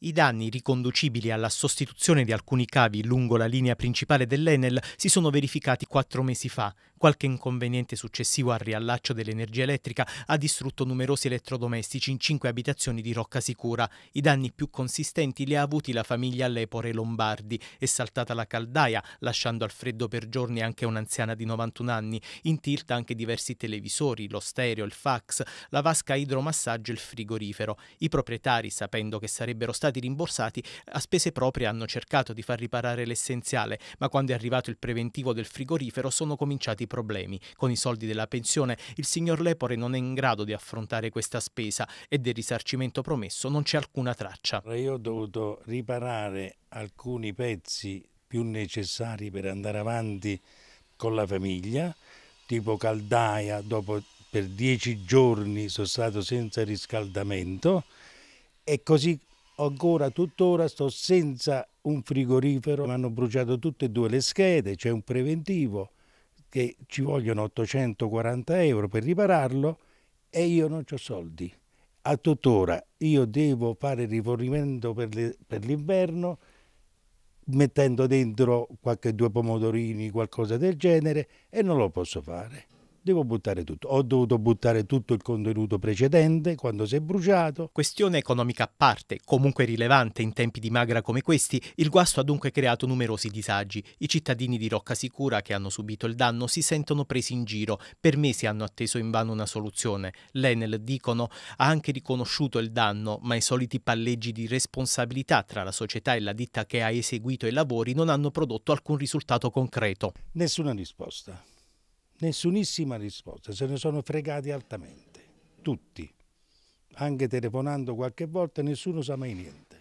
I danni riconducibili alla sostituzione di alcuni cavi lungo la linea principale dell'Enel si sono verificati quattro mesi fa. Qualche inconveniente successivo al riallaccio dell'energia elettrica ha distrutto numerosi elettrodomestici in cinque abitazioni di Rocca Sicura. I danni più consistenti li ha avuti la famiglia Lepore Lombardi. È saltata la caldaia, lasciando al freddo per giorni anche un'anziana di 91 anni. In tilt anche diversi televisori, lo stereo, il fax, la vasca idromassaggio e il frigorifero. I proprietari, sapendo che sarebbero stati rimborsati, a spese proprie hanno cercato di far riparare l'essenziale, ma quando è arrivato il preventivo del frigorifero sono cominciati i problemi. Con i soldi della pensione il signor Lepore non è in grado di affrontare questa spesa e del risarcimento promesso non c'è alcuna traccia. Io ho dovuto riparare alcuni pezzi più necessari per andare avanti con la famiglia, tipo caldaia, dopo per dieci giorni sono stato senza riscaldamento e così ancora tuttora sto senza un frigorifero, mi hanno bruciato tutte e due le schede, c'è un preventivo che ci vogliono 840 euro per ripararlo e io non ho soldi. A tuttora io devo fare il rifornimento per l'inverno mettendo dentro qualche due pomodorini, qualcosa del genere e non lo posso fare devo buttare tutto. Ho dovuto buttare tutto il contenuto precedente quando si è bruciato. Questione economica a parte, comunque rilevante in tempi di magra come questi, il guasto ha dunque creato numerosi disagi. I cittadini di Roccasicura che hanno subito il danno si sentono presi in giro. Per mesi hanno atteso invano una soluzione. L'Enel, dicono, ha anche riconosciuto il danno, ma i soliti palleggi di responsabilità tra la società e la ditta che ha eseguito i lavori non hanno prodotto alcun risultato concreto. Nessuna risposta. Nessunissima risposta, se ne sono fregati altamente, tutti, anche telefonando qualche volta, nessuno sa mai niente.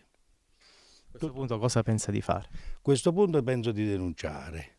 A questo punto cosa pensa di fare? A questo punto penso di denunciare